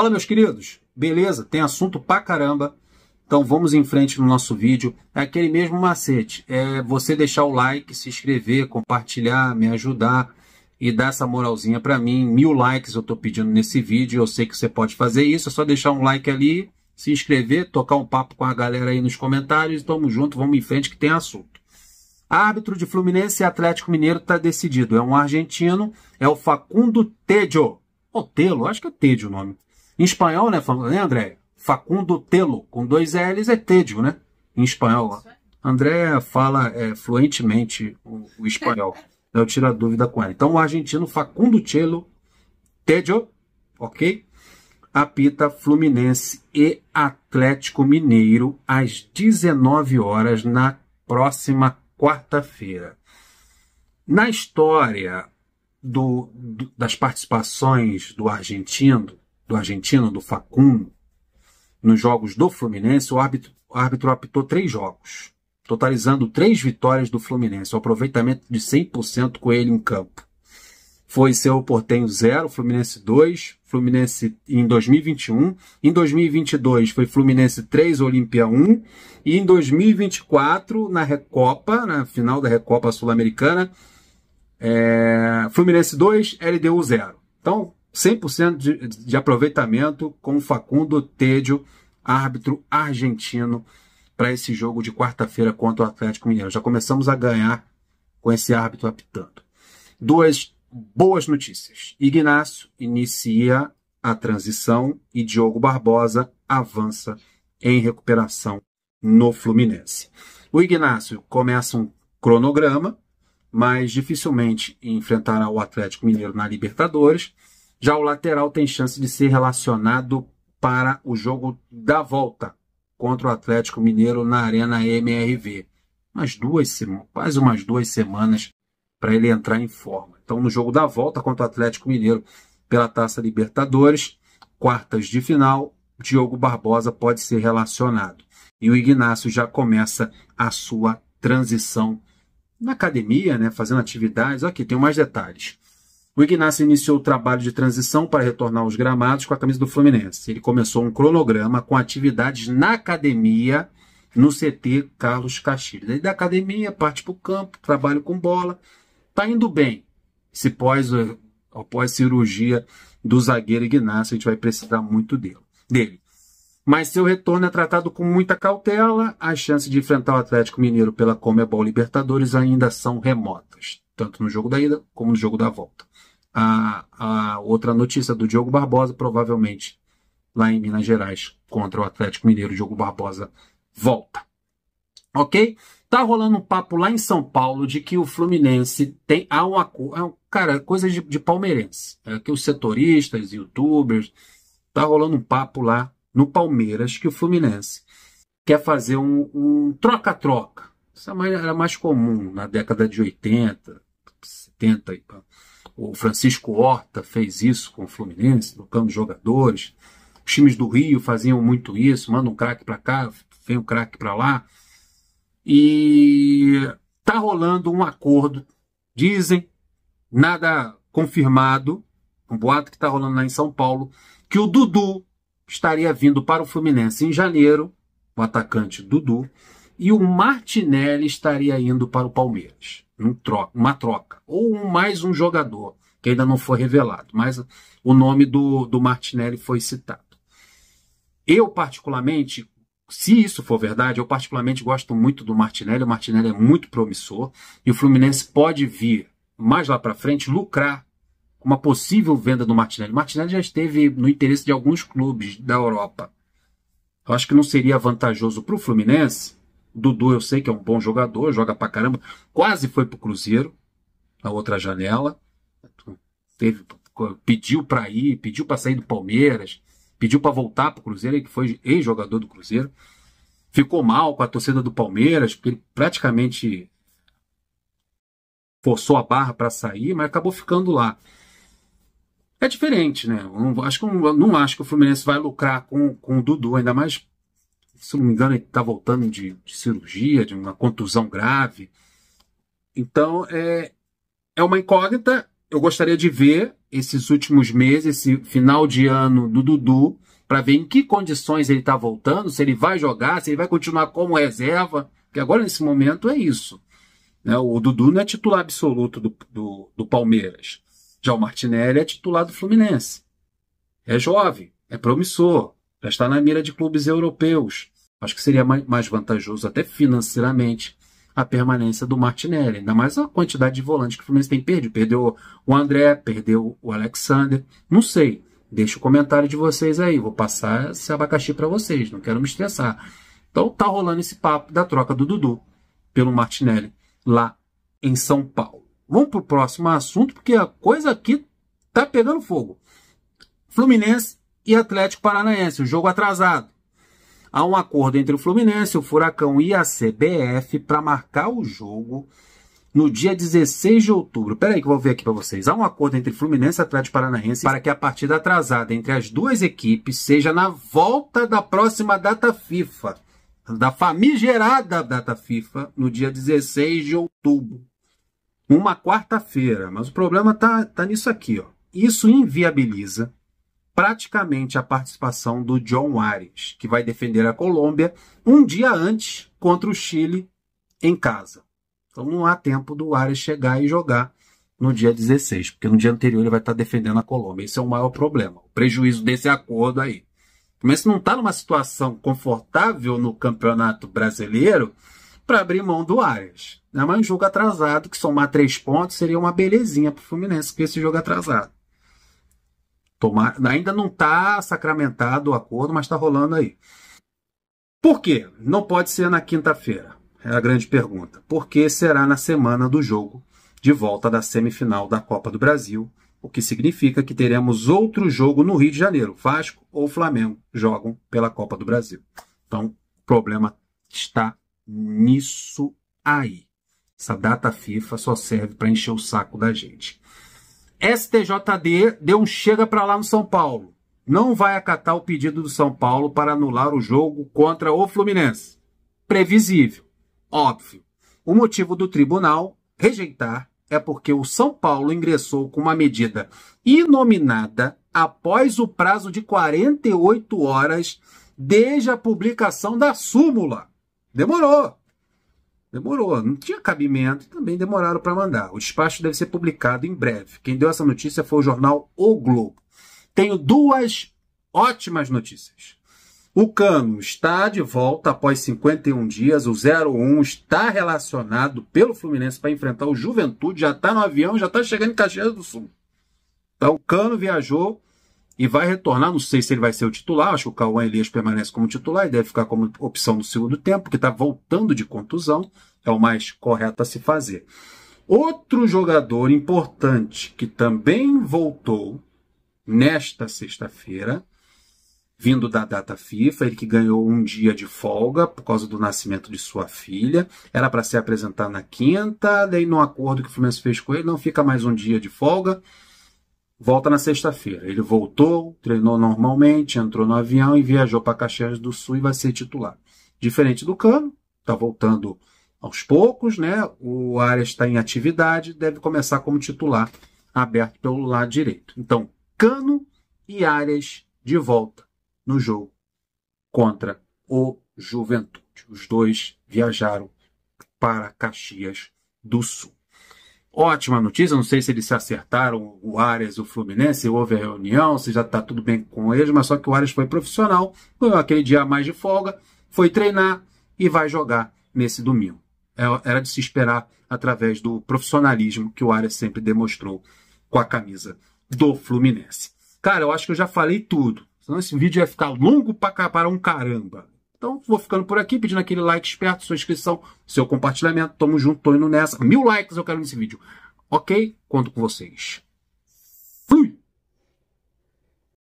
Fala, meus queridos. Beleza? Tem assunto pra caramba. Então vamos em frente no nosso vídeo. É aquele mesmo macete. É você deixar o like, se inscrever, compartilhar, me ajudar e dar essa moralzinha para mim. Mil likes eu estou pedindo nesse vídeo. Eu sei que você pode fazer isso. É só deixar um like ali, se inscrever, tocar um papo com a galera aí nos comentários. Tamo junto, vamos em frente que tem assunto. Árbitro de Fluminense e Atlético Mineiro está decidido. É um argentino, é o Facundo Tejo. Ou Telo, acho que é Tejo o nome. Em espanhol, né, né André? Facundo Telo, com dois L's é tédio, né? Em espanhol. André fala é, fluentemente o, o espanhol. Eu então, tiro a dúvida com ela. Então, o argentino Facundo Telo, tédio, ok? Apita Fluminense e Atlético Mineiro às 19 horas na próxima quarta-feira. Na história do, do, das participações do argentino do argentino, do Facundo, nos jogos do Fluminense, o árbitro, o árbitro apitou três jogos, totalizando três vitórias do Fluminense, o aproveitamento de 100% com ele em campo. Foi seu Portenho 0, Fluminense 2, Fluminense em 2021, em 2022 foi Fluminense 3, Olímpia 1, e em 2024, na Recopa, na final da Recopa Sul-Americana, é, Fluminense 2, LDU 0. Então, 100% de, de aproveitamento com Facundo Tedio, árbitro argentino, para esse jogo de quarta-feira contra o Atlético Mineiro. Já começamos a ganhar com esse árbitro apitando. Duas boas notícias. Ignacio inicia a transição e Diogo Barbosa avança em recuperação no Fluminense. O Ignacio começa um cronograma, mas dificilmente enfrentará o Atlético Mineiro na Libertadores. Já o lateral tem chance de ser relacionado para o jogo da volta contra o Atlético Mineiro na Arena MRV. Mais duas, quase umas duas semanas para ele entrar em forma. Então, no jogo da volta contra o Atlético Mineiro pela Taça Libertadores, quartas de final, Diogo Barbosa pode ser relacionado. E o Ignacio já começa a sua transição na academia, né, fazendo atividades. Aqui tem mais detalhes. O Ignacio iniciou o trabalho de transição para retornar aos gramados com a camisa do Fluminense. Ele começou um cronograma com atividades na academia no CT Carlos Castilho. Daí da academia, parte para o campo, trabalho com bola. Tá indo bem. Se pós, eh, após cirurgia do zagueiro Ignacio, a gente vai precisar muito dele. dele. Mas seu retorno é tratado com muita cautela. As chances de enfrentar o Atlético Mineiro pela Comebol Libertadores ainda são remotas, tanto no jogo da ida como no jogo da volta a, a outra notícia do Diogo Barbosa, provavelmente lá em Minas Gerais, contra o Atlético Mineiro. Diogo Barbosa volta. Ok? Tá rolando um papo lá em São Paulo de que o Fluminense tem. Há uma, cara, coisas de, de palmeirense. É, que os setoristas, youtubers. Tá rolando um papo lá no Palmeiras que o Fluminense quer fazer um troca-troca. Um Isso é era mais comum na década de 80, 70 e tal o Francisco Horta fez isso com o Fluminense, trocando jogadores. Os times do Rio faziam muito isso, manda um craque para cá, vem um craque para lá. E tá rolando um acordo, dizem, nada confirmado, um boato que está rolando lá em São Paulo, que o Dudu estaria vindo para o Fluminense em janeiro, o atacante Dudu, e o Martinelli estaria indo para o Palmeiras. Um troca, uma troca. Ou mais um jogador, que ainda não foi revelado, mas o nome do, do Martinelli foi citado. Eu, particularmente, se isso for verdade, eu particularmente gosto muito do Martinelli. O Martinelli é muito promissor e o Fluminense pode vir mais lá para frente lucrar com uma possível venda do Martinelli. O Martinelli já esteve no interesse de alguns clubes da Europa. Eu acho que não seria vantajoso para o Fluminense Dudu, eu sei que é um bom jogador, joga pra caramba. Quase foi pro Cruzeiro, na outra janela. Teve, pediu para ir, pediu para sair do Palmeiras, pediu para voltar pro Cruzeiro, ele que foi ex-jogador do Cruzeiro. Ficou mal com a torcida do Palmeiras, porque ele praticamente forçou a barra para sair, mas acabou ficando lá. É diferente, né? Não, acho que, não, não acho que o Fluminense vai lucrar com, com o Dudu, ainda mais se não me engano, ele está voltando de, de, cirurgia, de uma contusão grave. Então, é, é uma incógnita. Eu gostaria de ver esses últimos meses, esse final de ano do Dudu, para ver em que condições ele está voltando, se ele vai jogar, se ele vai continuar como reserva. Porque agora, nesse momento, é isso. Né? O Dudu não é titular absoluto do, do, do Palmeiras. Já o Martinelli é titular do Fluminense. É jovem, é promissor, já está na mira de clubes europeus. Acho que seria mais, mais vantajoso, até financeiramente, a permanência do Martinelli. Ainda mais a quantidade de volantes que o Fluminense tem perdido. Perdeu o André, perdeu o Alexander. Não sei. Deixa o comentário de vocês aí. Vou passar esse abacaxi para vocês. Não quero me estressar. Então tá rolando esse papo da troca do Dudu pelo Martinelli lá em São Paulo. Vamos para o próximo assunto, porque a coisa aqui tá pegando fogo. Fluminense e Atlético Paranaense. O jogo atrasado há um acordo entre o Fluminense, o Furacão e a CBF para marcar o jogo no dia 16 de outubro. Pera aí que eu vou ver aqui para vocês. Há um acordo entre Fluminense e Atlético Paranaense para que a partida atrasada entre as duas equipes seja na volta da próxima data FIFA, da famigerada data FIFA, no dia 16 de outubro. Uma quarta-feira, mas o problema tá, tá nisso aqui, ó. Isso inviabiliza praticamente a participação do John Arias, que vai defender a Colômbia um dia antes contra o Chile em casa. Então não há tempo do Arias chegar e jogar no dia 16, porque no dia anterior ele vai estar defendendo a Colômbia. Esse é o maior problema, o prejuízo desse acordo aí. O não está numa situação confortável no Campeonato Brasileiro para abrir mão do Arias. Né? Mas um jogo atrasado, que somar três pontos, seria uma belezinha para o Fluminense com esse jogo atrasado. Tomar, ainda não está sacramentado o acordo, mas está rolando aí. Por quê? Não pode ser na quinta-feira. É a grande pergunta. Porque será na semana do jogo de volta da semifinal da Copa do Brasil, o que significa que teremos outro jogo no Rio de Janeiro. Vasco ou Flamengo jogam pela Copa do Brasil. Então, o problema está nisso aí. Essa data FIFA só serve para encher o saco da gente. STJD deu um chega para lá no São Paulo. Não vai acatar o pedido do São Paulo para anular o jogo contra o Fluminense. Previsível, óbvio. O motivo do tribunal rejeitar é porque o São Paulo ingressou com uma medida inominada após o prazo de 48 horas desde a publicação da súmula. Demorou. Demorou, não tinha cabimento e também demoraram para mandar. O despacho deve ser publicado em breve. Quem deu essa notícia foi o jornal O Globo. Tenho duas ótimas notícias. O Cano está de volta após 51 dias. O 01 está relacionado pelo Fluminense para enfrentar o Juventude. Já está no avião, já está chegando em Caxias do Sul. Então, o Cano viajou e vai retornar. Não sei se ele vai ser o titular, acho que o Cauã Elias permanece como titular e deve ficar como opção no segundo tempo, que está voltando de contusão, é o mais correto a se fazer. Outro jogador importante que também voltou nesta sexta-feira, vindo da data FIFA, ele que ganhou um dia de folga por causa do nascimento de sua filha, era para se apresentar na quinta, daí no acordo que o Fluminense fez com ele, não fica mais um dia de folga, volta na sexta-feira. Ele voltou, treinou normalmente, entrou no avião e viajou para Caxias do Sul e vai ser titular. Diferente do Cano, está voltando aos poucos, né? O Arias está em atividade, deve começar como titular, aberto pelo lado direito. Então, Cano e Arias de volta no jogo contra o Juventude. Os dois viajaram para Caxias do Sul ótima notícia. Não sei se eles se acertaram, o Arias e o Fluminense, houve a reunião, se já está tudo bem com eles, mas só que o Arias foi profissional, ganhou aquele dia mais de folga, foi treinar e vai jogar nesse domingo. É, era de se esperar através do profissionalismo que o Arias sempre demonstrou com a camisa do Fluminense. Cara, eu acho que eu já falei tudo. Senão esse vídeo ia ficar longo pra, para um caramba. Então, vou ficando por aqui, pedindo aquele like esperto, sua inscrição, seu compartilhamento. Tamo junto, tô indo nessa. Mil likes eu quero nesse vídeo. Ok? Conto com vocês. Fui!